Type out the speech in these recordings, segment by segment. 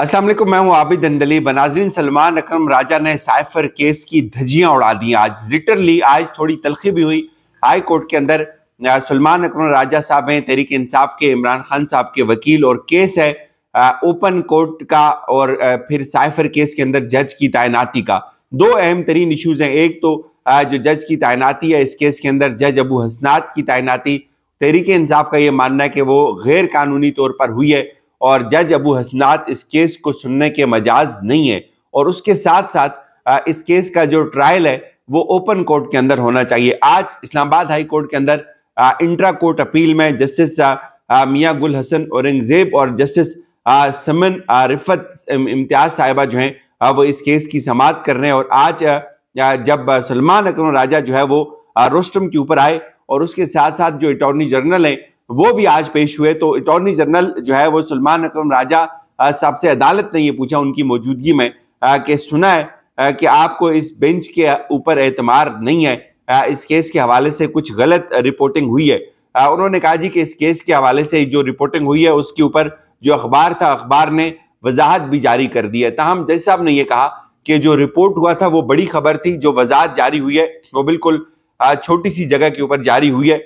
असल मैं हूं आबिद अंदली बनाजरीन सलमान अकरम राजा ने साइफर केस की धजियां उड़ा दी आज लिटरली आज थोड़ी तलखी भी हुई हाई कोर्ट के अंदर सलमान अकरम राजा साहब हैं तहरीक इंसाफ के इमरान खान साहब के वकील और केस है ओपन कोर्ट का और फिर साइफर केस के अंदर जज की तैनाती का दो अहम तरीन इशूज़ हैं एक तो जो जज की तैनाती है इस केस के अंदर जज अबू हसनात की तैनाती तहरीक इंसाफ का ये मानना है कि वो गैर कानूनी तौर पर हुई है और जज अबू हसनात इस केस को सुनने के मजाज नहीं है और उसके साथ साथ इस केस का जो ट्रायल है वो ओपन कोर्ट के अंदर होना चाहिए आज इस्लामाबाद हाई कोर्ट के अंदर इंट्रा कोर्ट अपील में जस्टिस मियाँ गुल हसन औरंगजेब और जस्टिस समन रिफत इम्तियाज साहिबा जो हैं वो इस केस की समात कर रहे हैं और आज जब सलमान अकरम राजा जो है वो रोस्टम के ऊपर आए और उसके साथ साथ जो अटॉर्नी जनरल हैं वो भी आज पेश हुए तो अटॉर्नी जनरल जो है वो सलमान अक्रम राजा साहब से अदालत ने ये पूछा उनकी मौजूदगी में कि सुना है कि आपको इस बेंच के ऊपर एतमार नहीं है इस केस के हवाले से कुछ गलत रिपोर्टिंग हुई है उन्होंने कहा जी कि इस केस के हवाले से जो रिपोर्टिंग हुई है उसके ऊपर जो अखबार था अखबार ने वजाहत भी जारी कर दी है तहम जज साहब ने यह कहा कि जो रिपोर्ट हुआ था वो बड़ी खबर थी जो वजाहत जारी हुई है वो बिल्कुल छोटी सी जगह के ऊपर जारी हुई है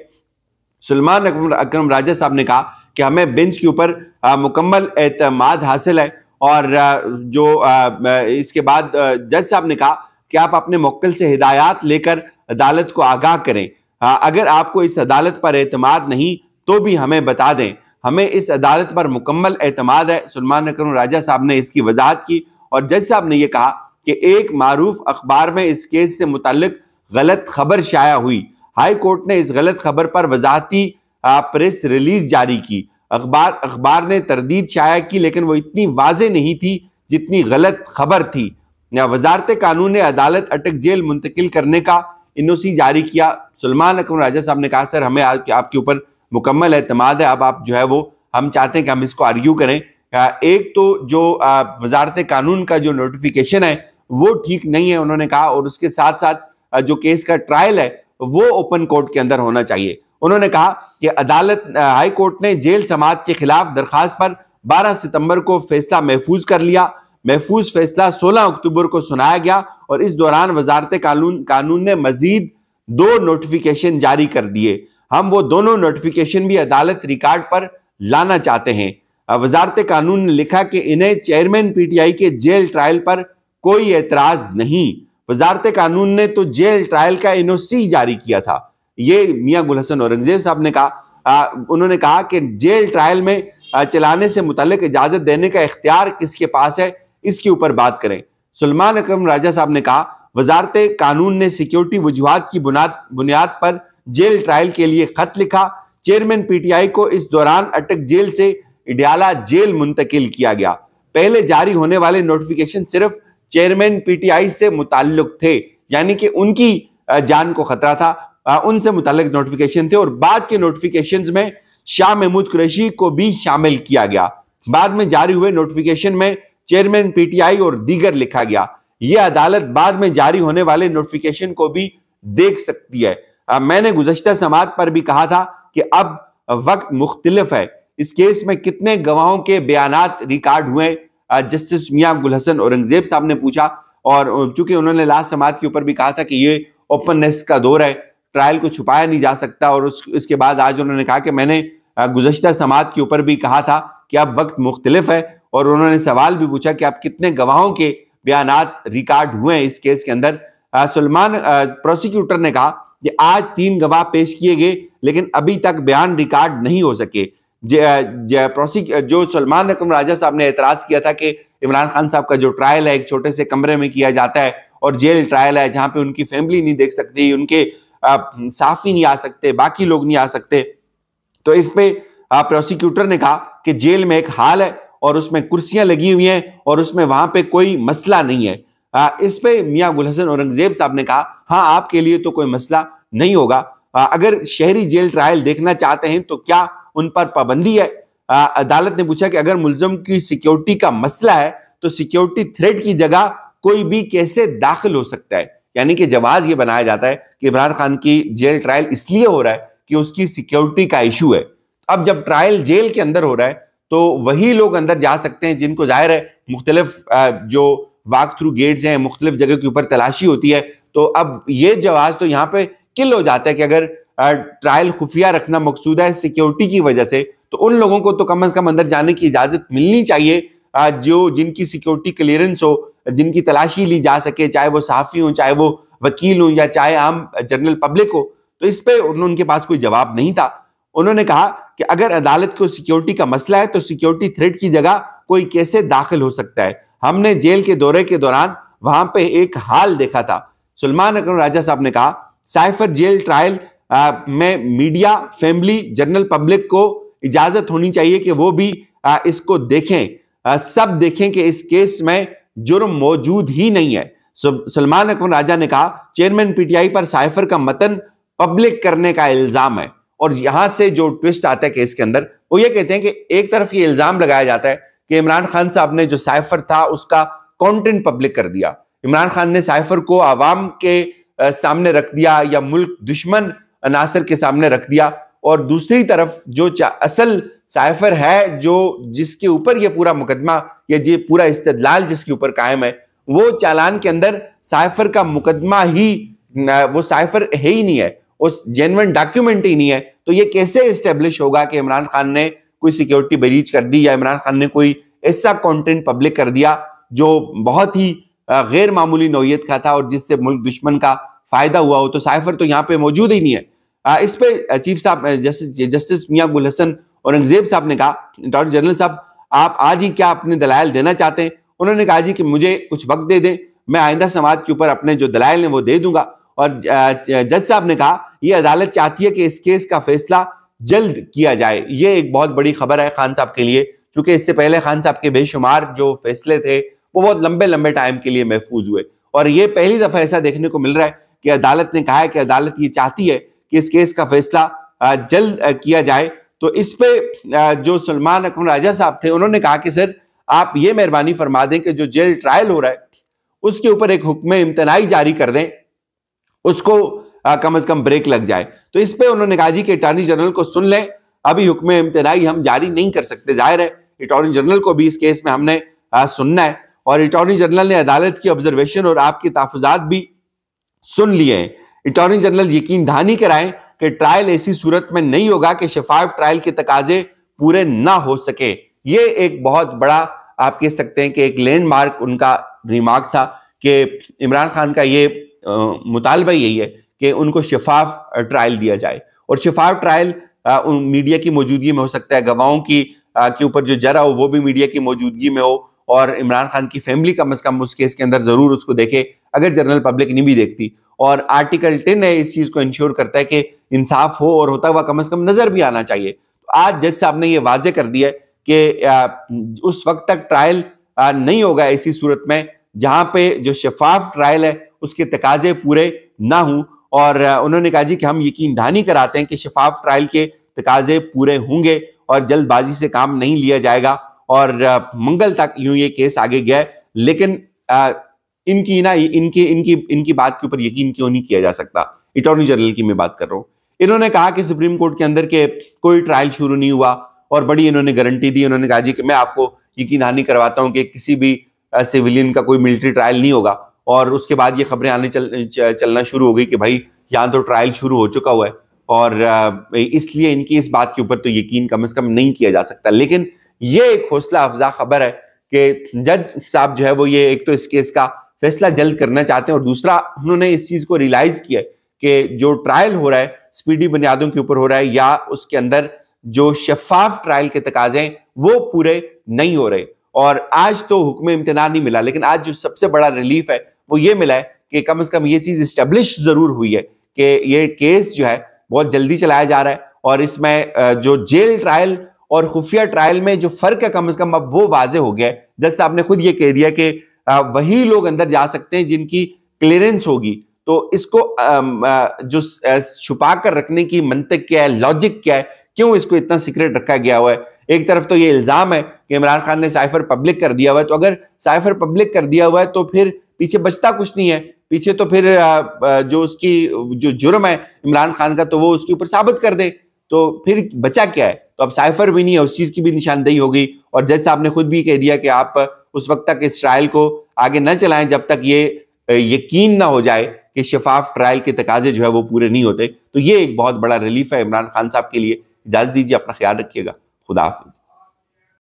सलमान अक्रम राजा साहब ने कहा कि हमें बेंच के ऊपर मुकम्मल एतमाद हासिल है और जो इसके बाद जज साहब ने कहा कि आप अपने मक्ल से हिदायत लेकर अदालत को आगाह करें अगर आपको इस अदालत पर एतमाद नहीं तो भी हमें बता दें हमें इस अदालत पर मुकम्मल एतमाद है सलमान अक्रम राजा साहब ने इसकी वजाहत की और जज साहब ने यह कहा कि एक मरूफ अखबार में इस केस से मुतल गलत खबर शाया हुई हाई कोर्ट ने इस गलत खबर पर वजाहती प्रेस रिलीज जारी की अखबार अखबार ने तरदीद शाया की लेकिन वो इतनी वाज नहीं थी जितनी गलत खबर थी वजारत कानून ने अदालत अटक जेल मुंतकिल करने का इनोसी जारी किया सलमान अकरम राजा साहब ने कहा सर हमें आप, आपके ऊपर मुकम्मल अतमाद है अब आप जो है वो हम चाहते हैं कि हम इसको आर्ग्यू करें एक तो जो वजारत कानून का जो नोटिफिकेशन है वो ठीक नहीं है उन्होंने कहा और उसके साथ साथ जो केस का ट्रायल है वो ओपन कोर्ट के अंदर होना चाहिए उन्होंने कहा कि अदालत हाई कोर्ट ने जेल समाज के खिलाफ दरखास्त पर 12 सितंबर को फैसला महफूज कर लिया महफूज फैसला 16 अक्टूबर को सुनाया गया और इस दौरान वजारत कानून कानून ने मजीद दो नोटिफिकेशन जारी कर दिए हम वो दोनों नोटिफिकेशन भी अदालत रिकॉर्ड पर लाना चाहते हैं वजारत कानून ने लिखा कि इन्हें चेयरमैन पीटीआई के जेल ट्रायल पर कोई एतराज नहीं वजारत कानून ने तो जेल ट्रायल का एनओसी जारी किया था ये मियाँ गुल हसन औरंगजेब साहब ने कहा आ, उन्होंने कहा कि जेल ट्रायल में चलाने से मुतल इजाजत देने का इख्तियार किसके पास है इसके ऊपर बात करें सलमान अक्रम राजा साहब ने कहा वजारत कानून ने सिक्योरिटी वजूहत की बुनियाद बुनियाद पर जेल ट्रायल के लिए खत लिखा चेयरमैन पीटीआई को इस दौरान अटक जेल से इडियाला जेल मुंतकिल किया गया पहले जारी होने वाले नोटिफिकेशन सिर्फ चेयरमैन पीटीआई से मुताल्लुक थे यानी कि उनकी जान को खतरा था उनसे मुतल नोटिफिकेशन थे और बाद के नोटिफिकेशन में शाह महमूद कुरैशी को भी शामिल किया गया बाद में जारी हुए नोटिफिकेशन में चेयरमैन पीटीआई और दीगर लिखा गया यह अदालत बाद में जारी होने वाले नोटिफिकेशन को भी देख सकती है आ, मैंने गुजश्ता समाज पर भी कहा था कि अब वक्त मुख्तलिफ है इस केस में कितने गवाहों के बयान रिकॉर्ड हुए जस्टिस मियाँ हसन औरंगजेब साहब ने पूछा और uh, चूंकि उन्होंने लास्ट समाज के ऊपर भी कहा था कि ये ओपननेस का दौर है ट्रायल को छुपाया नहीं जा सकता और उस इसके बाद आज उन्होंने कहा कि मैंने uh, गुजशत समाज के ऊपर भी कहा था कि अब वक्त मुख्तलिफ है और उन्होंने सवाल भी पूछा कि आप कितने गवाहों के बयान रिकॉर्ड हुए हैं इस केस के अंदर uh, सलमान प्रोसिक्यूटर ने कहा कि आज तीन गवाह पेश किए गए लेकिन अभी तक बयान रिकॉर्ड नहीं हो सके जो सलमान रकम राजा साहब ने एतराज किया था कि इमरान खान साहब का जो ट्रायल है एक छोटे से कमरे में किया जाता है और जेल ट्रायल है जहां पे उनकी फैमिली नहीं देख सकती उनके साफी नहीं आ सकते बाकी लोग नहीं आ सकते तो इस पे प्रोसिक्यूटर ने कहा कि जेल में एक हाल है और उसमें कुर्सियां लगी हुई हैं और उसमें वहां पे कोई मसला नहीं है आ, इस पे मियां गुल हसन औरंगजेब साहब ने कहा हाँ आपके लिए तो कोई मसला नहीं होगा आ, अगर शहरी जेल ट्रायल देखना चाहते हैं तो क्या उन पर पाबंदी है आ, अदालत ने पूछा कि अगर मुलजम की सिक्योरिटी का मसला है तो सिक्योरिटी थ्रेड की जगह कोई भी कैसे दाखिल हो सकता है यानी कि जवाब ये बनाया जाता है कि इमरान खान की जेल ट्रायल इसलिए हो रहा है कि उसकी सिक्योरिटी का इशू है अब जब ट्रायल जेल के अंदर हो रहा है तो वही लोग अंदर जा सकते हैं जिनको जाहिर है मुख्तलिफ जो वाक थ्रू गेट्स हैं मुख्तलिफ जगह के ऊपर तलाशी होती है तो अब ये जवाब तो यहाँ पे किल हो जाता है कि अगर ट्रायल खुफिया रखना मकसूद है सिक्योरिटी की वजह से तो उन लोगों को तो कम अज कम अंदर जाने की इजाजत मिलनी चाहिए जो जिनकी सिक्योरिटी क्लियरेंस हो जिनकी तलाशी ली जा सके चाहे वो सहाफ़ी हो चाहे वो वकील हो या चाहे आम जनरल पब्लिक हो तो इस पर उनके पास कोई जवाब नहीं था उन्होंने कहा कि अगर अदालत को सिक्योरिटी का मसला है तो सिक्योरिटी थ्रेट की जगह कोई कैसे दाखिल हो सकता है हमने जेल के दौरे के दौरान वहां पे एक हाल देखा था सलमान अकरम राजा साहब ने कहा साइफर जेल ट्रायल आ, में मीडिया फैमिली जनरल पब्लिक को इजाजत होनी चाहिए कि वो भी आ, इसको देखें आ, सब देखें कि इस केस में जुर्म मौजूद ही नहीं है सलमान अकबर राजा ने कहा चेयरमैन पीटीआई पर साइफर का मतन पब्लिक करने का इल्जाम है और यहां से जो ट्विस्ट आता है केस के अंदर वो ये कहते हैं कि एक तरफ ये इल्जाम लगाया जाता है कि इमरान खान साहब ने जो साइफर था उसका कंटेंट पब्लिक कर दिया इमरान खान ने साइफर को आवाम के सामने रख दिया या मुल्क दुश्मन अनासर के सामने रख दिया और दूसरी तरफ जो असल साइफर है जो जिसके ऊपर ये पूरा मुकदमा या ये पूरा इस्तेदलाल जिसके ऊपर कायम है वो चालान के अंदर साइफर का मुकदमा ही वो साइफर है ही नहीं है उस जेनवन डॉक्यूमेंट ही नहीं है तो ये कैसे इस्टेब्लिश होगा कि इमरान खान ने कोई सिक्योरिटी बरीज कर दी या इमरान खान ने कोई ऐसा कॉन्टेंट पब्लिक कर दिया जो बहुत ही गैर मामूली नोयत का था और जिससे मुल्क दुश्मन का फायदा हुआ हो तो साइफर तो यहाँ पे मौजूद ही नहीं है इस पे चीफ साहब जस्टिस जस्टिस मियाँ गुल हसन औरंगजेब साहब ने कहा डॉक्टर जनरल साहब आप आज ही क्या अपने दलाल देना चाहते हैं उन्होंने कहा जी कि मुझे कुछ वक्त दे दें मैं आइंदा समाज के ऊपर अपने जो दलाल हैं वो दे दूंगा और जज साहब ने कहा यह अदालत चाहती है कि इस केस का फैसला जल्द किया जाए ये एक बहुत बड़ी खबर है खान साहब के लिए चूंकि इससे पहले खान साहब के बेशुमार जो फैसले थे वो बहुत लंबे लंबे टाइम के लिए महफूज हुए और ये पहली दफा ऐसा देखने को मिल रहा है कि अदालत ने कहा है कि अदालत ये चाहती है कि इस केस का फैसला जल्द किया जाए तो इस पे जो सलमान अकमर राजा साहब थे उन्होंने कहा कि सर आप ये मेहरबानी फरमा दें कि जो जेल ट्रायल हो रहा है उसके ऊपर एक हुक्म इम्तनाई जारी कर दें उसको कम अज कम ब्रेक लग जाए तो इस पे उन्होंने कहा जी कि अटॉर्नी जनरल को सुन लें अभी हुक्म इम्तनाई हम जारी नहीं कर सकते जाहिर है अटॉर्नी जनरल को भी इस केस में हमने सुनना है और अटॉर्नी जनरल ने अदालत की ऑब्जर्वेशन और आपके तहफात भी सुन लिए हैं अटॉर्नी जनरल यकीन दहानी कराएं कि ट्रायल ऐसी सूरत में नहीं होगा कि शिफाफ ट्रायल के तकाजे पूरे ना हो सके ये एक बहुत बड़ा आप कह सकते हैं कि एक लैंडमार्क उनका रिमार्क था कि इमरान खान का ये मुतालबा यही है कि उनको शिफाफ ट्रायल दिया जाए और शिफाफ ट्रायल आ, उन मीडिया की मौजूदगी में हो सकता है गवाहों की आ, के ऊपर जो जरा हो वो भी मीडिया की मौजूदगी में हो और इमरान खान की फैमिली कम अज कम उस केस के अंदर जरूर उसको देखे अगर जनरल पब्लिक नहीं भी देखती और आर्टिकल टेन है इस चीज को इंश्योर करता है कि इंसाफ हो और होता हुआ कम अज कम नजर भी आना चाहिए तो आज जज साहब ने यह वाजे कर दिया कि उस वक्त तक ट्रायल नहीं होगा ऐसी सूरत में जहां पे जो शफाफ ट्रायल है उसके तकाजे पूरे ना हों और उन्होंने कहा जी कि हम यकीन दहानी कराते हैं कि शफाफ ट्रायल के तकाजे पूरे होंगे और जल्दबाजी से काम नहीं लिया जाएगा और मंगल तक यूं ये केस आगे गया लेकिन इनकी ना इनके इनकी इनकी बात के ऊपर यकीन क्यों नहीं किया जा सकता अटॉर्नी जनरल की मैं बात कर रहा हूँ इन्होंने कहा कि सुप्रीम कोर्ट के अंदर के कोई ट्रायल शुरू नहीं हुआ और बड़ी इन्होंने गारंटी दी उन्होंने कहा जी कि मैं आपको यकीन हानि करवाता हूँ कि किसी भी सिविलियन का कोई मिलिट्री ट्रायल नहीं होगा और उसके बाद ये खबरें आने चल, चलना शुरू हो गई कि भाई यहाँ तो ट्रायल शुरू हो चुका हुआ है और इसलिए इनकी इस बात के ऊपर तो यकीन कम अज कम नहीं किया जा सकता लेकिन ये एक हौसला अफजा खबर है कि जज साहब जो है वो ये एक तो इस केस का फैसला जल्द करना चाहते हैं और दूसरा उन्होंने इस चीज़ को रियलाइज किया कि जो ट्रायल हो रहा है स्पीडी बुनियादों के ऊपर हो रहा है या उसके अंदर जो शफाफ ट्रायल के तकाजे हैं वो पूरे नहीं हो रहे और आज तो हुक्म इम्तना नहीं मिला लेकिन आज जो सबसे बड़ा रिलीफ है वो ये मिला है कि कम अज कम ये चीज़ स्टेब्लिश ज़रूर हुई है कि ये केस जो है बहुत जल्दी चलाया जा रहा है और इसमें जो जेल ट्रायल और खुफिया ट्रायल में जो फ़र्क है कम अज़ कम अब वो वाजे हो गया है जैसे आपने खुद ये कह दिया कि वही लोग अंदर जा सकते हैं जिनकी क्लियरेंस होगी तो इसको जो छुपा कर रखने की मंतक क्या है लॉजिक क्या है क्यों इसको इतना सीक्रेट रखा गया हुआ है एक तरफ तो ये इल्जाम है कि इमरान खान ने साइफर पब्लिक कर दिया हुआ है तो अगर साइफर पब्लिक कर दिया हुआ है तो फिर पीछे बचता कुछ नहीं है पीछे तो फिर जो उसकी जो जुर्म है इमरान खान का तो वो उसके ऊपर साबित कर दे तो फिर बचा क्या है तो अब साइफर भी नहीं है उस चीज की भी निशानदेही होगी और जज साहब ने खुद भी कह दिया कि आप उस वक्त तक इस ट्रायल को आगे न चलाएं जब तक ये यकीन ना हो जाए कि शफाफ ट्रायल के तकाजे जो है वो पूरे नहीं होते तो ये एक बहुत बड़ा रिलीफ है इमरान खान साहब के लिए इजाज़त दीजिए अपना ख्याल रखिएगा खुदा हाफिज़